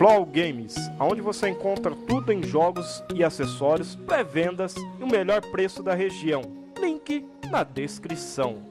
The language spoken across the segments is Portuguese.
Flow Games, aonde você encontra tudo em jogos e acessórios, pré-vendas e o melhor preço da região. Link na descrição.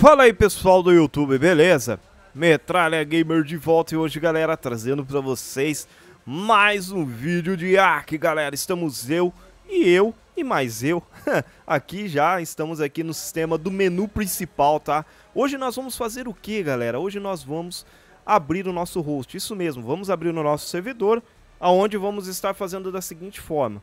Fala aí pessoal do YouTube, beleza? Metralha Gamer de volta e hoje galera trazendo para vocês mais um vídeo de Ark, galera. Estamos eu e eu e mais eu. aqui já estamos aqui no sistema do menu principal, tá? Hoje nós vamos fazer o que, galera? Hoje nós vamos abrir o nosso host. Isso mesmo, vamos abrir o nosso servidor, aonde vamos estar fazendo da seguinte forma.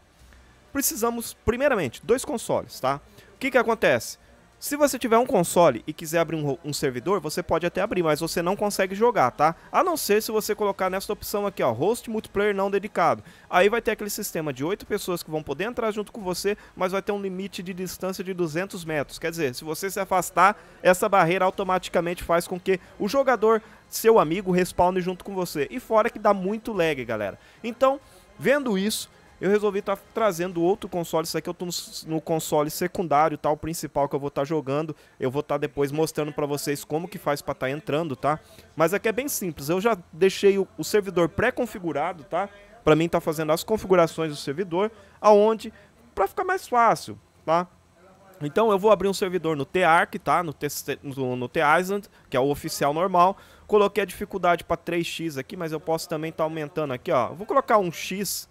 Precisamos, primeiramente, dois consoles, tá? O que que acontece? Se você tiver um console e quiser abrir um, um, servidor, você pode até abrir, mas você não consegue jogar, tá? A não ser se você colocar nessa opção aqui, ó, host multiplayer não dedicado. Aí vai ter aquele sistema de 8 pessoas que vão poder entrar junto com você, mas vai ter um limite de distância de 200 metros. Quer dizer, se você se afastar, essa barreira automaticamente faz com que o jogador, seu amigo, respawne junto com você. E fora que dá muito lag, galera. Então, vendo isso, eu resolvi estar tá trazendo outro console. Isso aqui eu tô no, no console secundário, tá, o principal que eu vou estar tá jogando. Eu vou estar tá depois mostrando para vocês como que faz para estar tá entrando, tá? Mas aqui é bem simples. Eu já deixei o, o servidor pré-configurado, tá? Para mim tá fazendo as configurações do servidor, aonde para ficar mais fácil, tá? Então eu vou abrir um servidor no TARC, tá? No, T no, no T-Island, que é o oficial normal. Coloquei a dificuldade para 3x aqui, mas eu posso também estar tá aumentando aqui, ó. vou colocar um x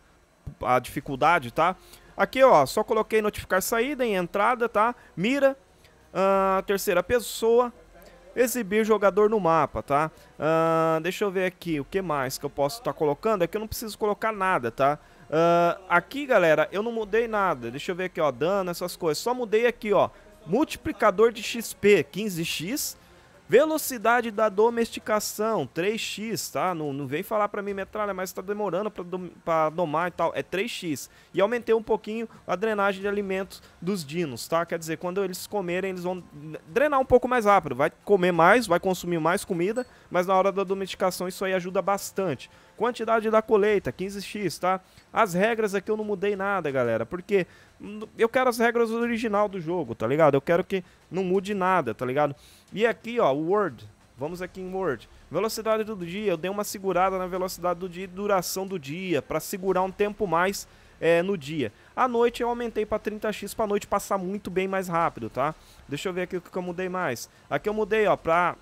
a dificuldade, tá? Aqui, ó, só coloquei notificar saída em entrada, tá? Mira, uh, terceira pessoa, exibir jogador no mapa, tá? Uh, deixa eu ver aqui o que mais que eu posso estar tá colocando. É que eu não preciso colocar nada, tá? Uh, aqui, galera, eu não mudei nada. Deixa eu ver aqui, ó, dano, essas coisas. Só mudei aqui, ó, multiplicador de XP, 15x Velocidade da domesticação, 3x, tá? Não, não vem falar para mim, metralha, mas tá demorando para dom, domar e tal. É 3x. E aumentei um pouquinho a drenagem de alimentos dos dinos, tá? Quer dizer, quando eles comerem, eles vão drenar um pouco mais rápido. Vai comer mais, vai consumir mais comida, mas na hora da domesticação isso aí ajuda bastante. Quantidade da colheita, 15x, tá? As regras aqui é eu não mudei nada, galera, porque eu quero as regras original do jogo, tá ligado? Eu quero que não mude nada, tá ligado? E aqui, ó, Word. Vamos aqui em Word. Velocidade do dia, eu dei uma segurada na velocidade do dia e duração do dia, para segurar um tempo mais é, no dia. À noite eu aumentei para 30x para noite passar muito bem mais rápido, tá? Deixa eu ver aqui o que eu mudei mais. Aqui eu mudei, ó, pra...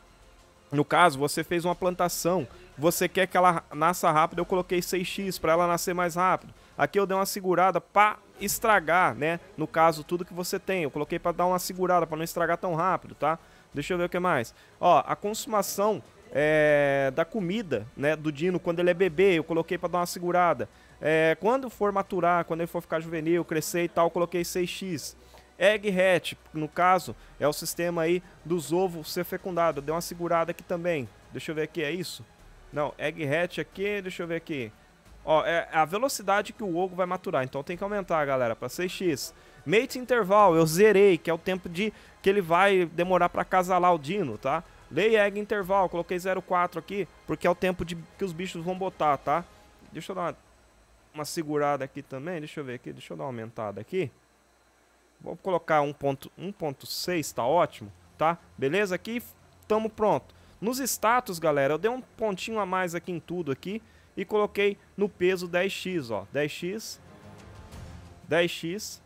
No caso, você fez uma plantação, você quer que ela nasça rápido, eu coloquei 6x para ela nascer mais rápido. Aqui eu dei uma segurada, pá, estragar, né? No caso, tudo que você tem. Eu coloquei para dar uma segurada, para não estragar tão rápido, tá? Deixa eu ver o que mais. Ó, a consumação é, da comida, né? Do Dino, quando ele é bebê, eu coloquei para dar uma segurada. É, quando for maturar, quando ele for ficar juvenil, crescer e tal, eu coloquei 6x. Egg hatch, no caso, é o sistema aí dos ovos ser fecundado. Deu uma segurada aqui também. Deixa eu ver aqui, é isso? Não, egg hatch aqui, deixa eu ver aqui. Ó, é, é a velocidade que o ogro vai maturar. Então tem que aumentar, galera, para 6x. Mate interval, eu zerei, que é o tempo de que ele vai demorar para casalar o dino, tá? Lay egg interval, coloquei 0,4 aqui, porque é o tempo de que os bichos vão botar, tá? Deixa eu dar uma, uma segurada aqui também, deixa eu ver aqui, deixa eu dar uma aumentada aqui. Vou colocar 1.6, tá ótimo, tá? Beleza? Aqui, tamo pronto. Nos status, galera, eu dei um pontinho a mais aqui em tudo aqui, e coloquei no peso 10x, ó, 10x, 10x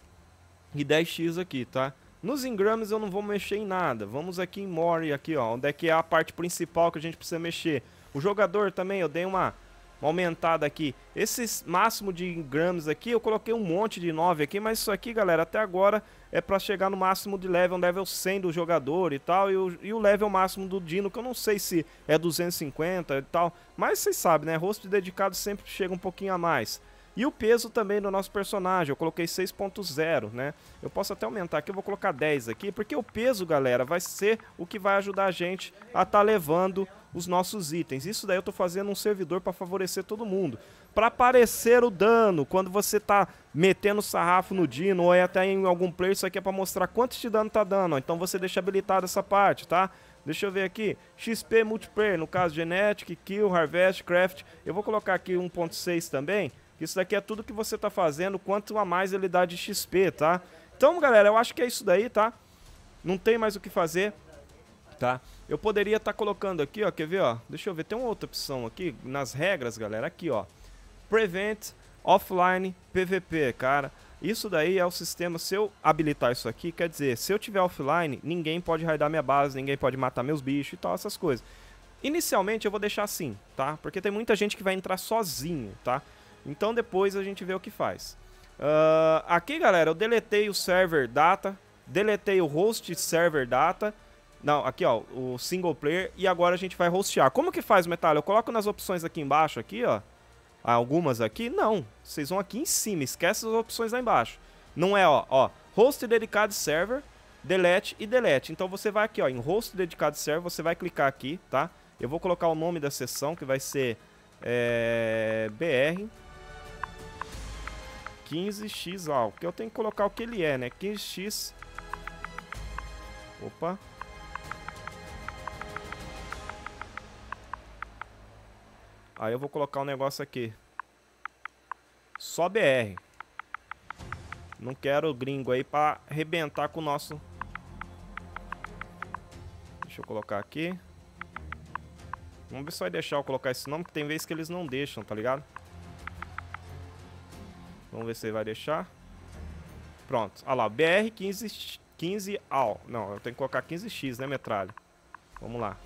e 10x aqui, tá? Nos engrames eu não vou mexer em nada, vamos aqui em more, aqui, ó, onde é que é a parte principal que a gente precisa mexer. O jogador também, eu dei uma uma aumentada aqui. Esses máximo de gramas aqui, eu coloquei um monte de 9 aqui, mas isso aqui, galera, até agora é para chegar no máximo de level, um level 100 do jogador e tal, e o, e o level máximo do Dino, que eu não sei se é 250 e tal, mas vocês sabem, né, rosto dedicado sempre chega um pouquinho a mais. E o peso também do nosso personagem, eu coloquei 6.0, né? Eu posso até aumentar aqui, eu vou colocar 10 aqui, porque o peso, galera, vai ser o que vai ajudar a gente a estar tá levando os nossos itens. Isso daí eu estou fazendo um servidor para favorecer todo mundo. Para aparecer o dano, quando você está metendo sarrafo no Dino ou é até em algum player, isso aqui é para mostrar quanto de dano está dando. Então você deixa habilitado essa parte, tá? Deixa eu ver aqui, XP Multiplayer, no caso Genetic, Kill, Harvest, Craft. Eu vou colocar aqui 1.6 também, isso daqui é tudo que você está fazendo, quanto a mais ele dá de XP, tá? Então, galera, eu acho que é isso daí, tá? Não tem mais o que fazer tá? Eu poderia estar tá colocando aqui, ó, quer ver, ó? Deixa eu ver, tem uma outra opção aqui nas regras, galera, aqui, ó. Prevent offline PVP, cara. Isso daí é o sistema, se eu habilitar isso aqui, quer dizer, se eu tiver offline, ninguém pode raidar minha base, ninguém pode matar meus bichos e tal, essas coisas. Inicialmente eu vou deixar assim, tá? Porque tem muita gente que vai entrar sozinho, tá? Então depois a gente vê o que faz. Uh, aqui, galera, eu deletei o server data, deletei o host server data não, aqui ó, o single player e agora a gente vai hostear. Como que faz, Metal? Eu coloco nas opções aqui embaixo, aqui ó, algumas aqui? Não, vocês vão aqui em cima, esquece as opções lá embaixo. Não é ó, ó, host dedicado server, delete e delete. Então você vai aqui ó, em host dedicado server, você vai clicar aqui, tá? Eu vou colocar o nome da sessão que vai ser é, BR 15x algo, que eu tenho que colocar o que ele é, né? 15x Opa, Aí eu vou colocar um negócio aqui. Só BR. Não quero gringo aí pra arrebentar com o nosso... Deixa eu colocar aqui. Vamos ver se vai deixar eu colocar esse nome, que tem vezes que eles não deixam, tá ligado? Vamos ver se ele vai deixar. Pronto. Olha lá, BR 15, 15 ao. Não, eu tenho que colocar 15x, né, metralha? Vamos lá.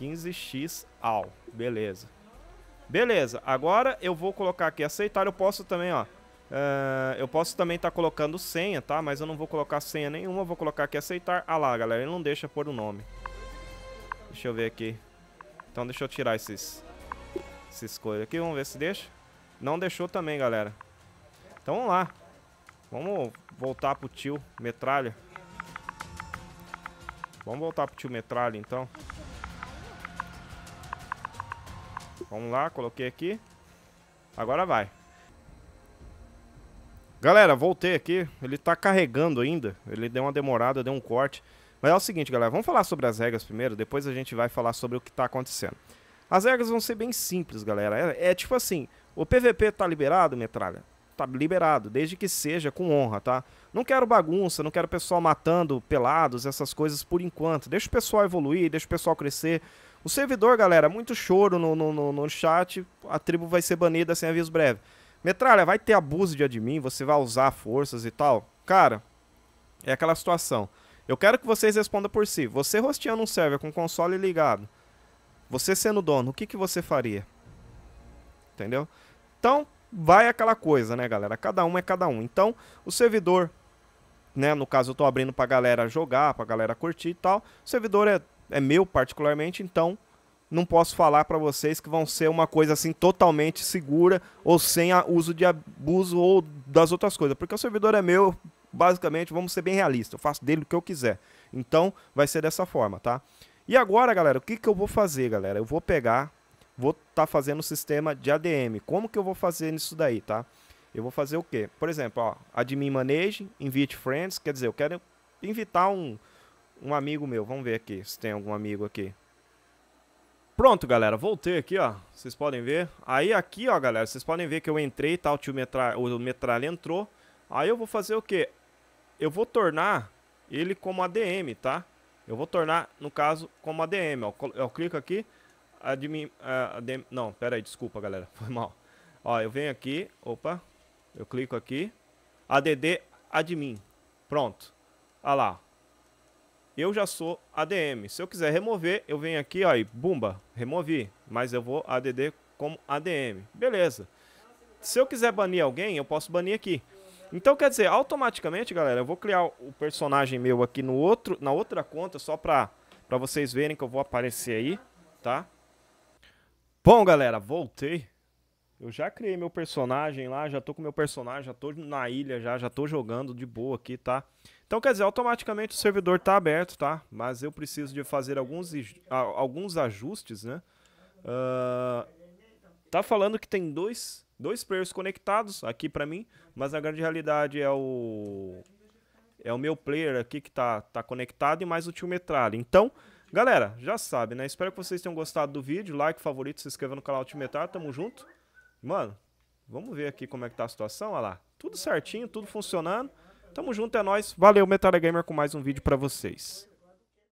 15x ao. Beleza. Beleza, agora eu vou colocar aqui aceitar, eu posso também, ó. Uh, eu posso também estar tá colocando senha, tá? Mas eu não vou colocar senha nenhuma, vou colocar aqui aceitar. Ah lá, galera, ele não deixa pôr o nome. Deixa eu ver aqui. Então deixa eu tirar esses, esses coisas aqui, vamos ver se deixa. Não deixou também, galera. Então vamos lá. Vamos voltar pro tio Metralha. Vamos voltar pro tio Metralha, então. Vamos lá, coloquei aqui. Agora vai. Galera, voltei aqui. Ele tá carregando ainda. Ele deu uma demorada, deu um corte. Mas é o seguinte, galera. Vamos falar sobre as regras primeiro. Depois a gente vai falar sobre o que tá acontecendo. As regras vão ser bem simples, galera. É, é tipo assim: o PVP tá liberado, metralha? tá liberado, desde que seja com honra, tá? Não quero bagunça, não quero pessoal matando pelados, essas coisas por enquanto. Deixa o pessoal evoluir, deixa o pessoal crescer. O servidor, galera, muito choro no, no, no chat, a tribo vai ser banida sem aviso breve. Metralha, vai ter abuso de admin, você vai usar forças e tal? Cara, é aquela situação. Eu quero que vocês respondam por si. Você rosteando um server com console ligado, você sendo dono, o que, que você faria? Entendeu? Então, vai aquela coisa, né, galera? Cada um é cada um. Então, o servidor, né, no caso eu estou abrindo para a galera jogar, para a galera curtir e tal. O servidor é, é meu particularmente, então não posso falar para vocês que vão ser uma coisa assim totalmente segura ou sem a uso de abuso ou das outras coisas, porque o servidor é meu, basicamente, vamos ser bem realistas, eu faço dele o que eu quiser. Então, vai ser dessa forma, tá? E agora, galera, o que, que eu vou fazer, galera? Eu vou pegar vou estar tá fazendo o sistema de ADM. Como que eu vou fazer nisso daí, tá? Eu vou fazer o quê? Por exemplo, ó, admin manage, invite friends, quer dizer, eu quero invitar um, um amigo meu. Vamos ver aqui se tem algum amigo aqui. Pronto, galera, voltei aqui, ó. Vocês podem ver. Aí aqui, ó, galera, vocês podem ver que eu entrei, tá? O tio metralha, o metralha entrou. Aí eu vou fazer o quê? Eu vou tornar ele como ADM, tá? Eu vou tornar, no caso, como ADM, ó. Eu clico aqui, admin... Ah, adem, não, pera aí, desculpa, galera. Foi mal. Ó, eu venho aqui, opa, eu clico aqui. ADD admin. Pronto. Olha ah lá. Eu já sou ADM. Se eu quiser remover, eu venho aqui, ó, e bumba, removi. Mas eu vou ADD como ADM. Beleza. Se eu quiser banir alguém, eu posso banir aqui. Então, quer dizer, automaticamente, galera, eu vou criar o personagem meu aqui no outro, na outra conta, só pra, pra vocês verem que eu vou aparecer aí, tá? Bom, galera, voltei. Eu já criei meu personagem lá, já tô com meu personagem, já tô na ilha já, já tô jogando de boa aqui, tá? Então, quer dizer, automaticamente o servidor tá aberto, tá? Mas eu preciso de fazer alguns, alguns ajustes, né? Uh, tá falando que tem dois, dois players conectados aqui pra mim, mas na grande realidade é o... É o meu player aqui que tá, tá conectado e mais o tio Metralha. Então, Galera, já sabe, né? Espero que vocês tenham gostado do vídeo. Like, favorito, se inscreva no canal Altimetar. Tamo junto. Mano, vamos ver aqui como é que tá a situação. Olha lá. Tudo certinho, tudo funcionando. Tamo junto, é nóis. Valeu, Metal Gamer, com mais um vídeo pra vocês.